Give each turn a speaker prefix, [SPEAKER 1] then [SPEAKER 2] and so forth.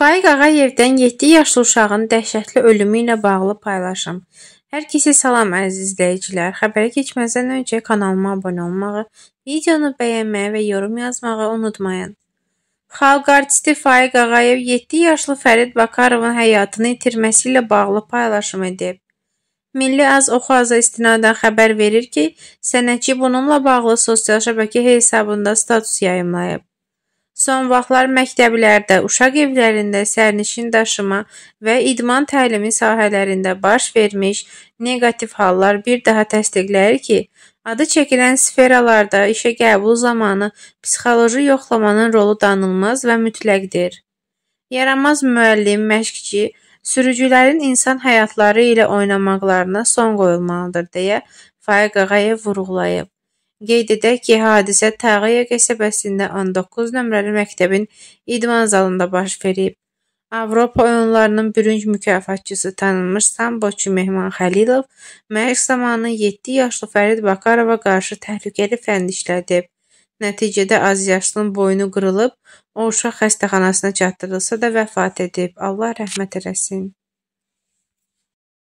[SPEAKER 1] Faiq Ağayevdən 7 yaşlı uşağın dəhşətli ölümü ilə bağlı paylaşım. Hər kəsə salam əziz izləyicilər. Xəbərə keçməzdən öncə kanalıma abunə olmağı, videonu bəyənməyi və yorum yazmağı unutmayın. Xalq artisti Faiq Ağayev 7 yaşlı Fərid Bakarovun həyatını itirməsi ilə bağlı paylaşım edib. Milli Az Oxaza istinadən xəbər verir ki, sənətçi bununla bağlı sosial şəbəkə hesabında status yayımlayıb. Son vaxtlar məktəblərdə, uşaq evlərində sərnişin daşıma və idman təlimi sahələrində baş vermiş neqativ hallar bir daha təsdiqləyir ki, adı çəkilən sferalarda işə qəbul zamanı psixoloji yoxlamanın rolu danılmaz və mütləqdir. Yaramaz müəllim, məşqçi sürücülərin insan həyatları ilə oynamaqlarına son qoyulmalıdır deyə Faiq Ağayev vurğulayıb. Qeyd edək ki, hadisə Tağıya qəsəbəsində 19 nömrəli məktəbin idman zalında baş verib. Avropa oyunlarının bürünc mükafatçısı tanınmış samboçu Mehman Xəlilov məşq zamanı 7 yaşlı Fərid Bakarova qarşı təhlükəli fənd işlədib. Nəticədə az yaşlının boynu qırılıb, o uşaq xəstəxanasına çatdırılsa da vəfat edib. Allah rəhmət eləsin.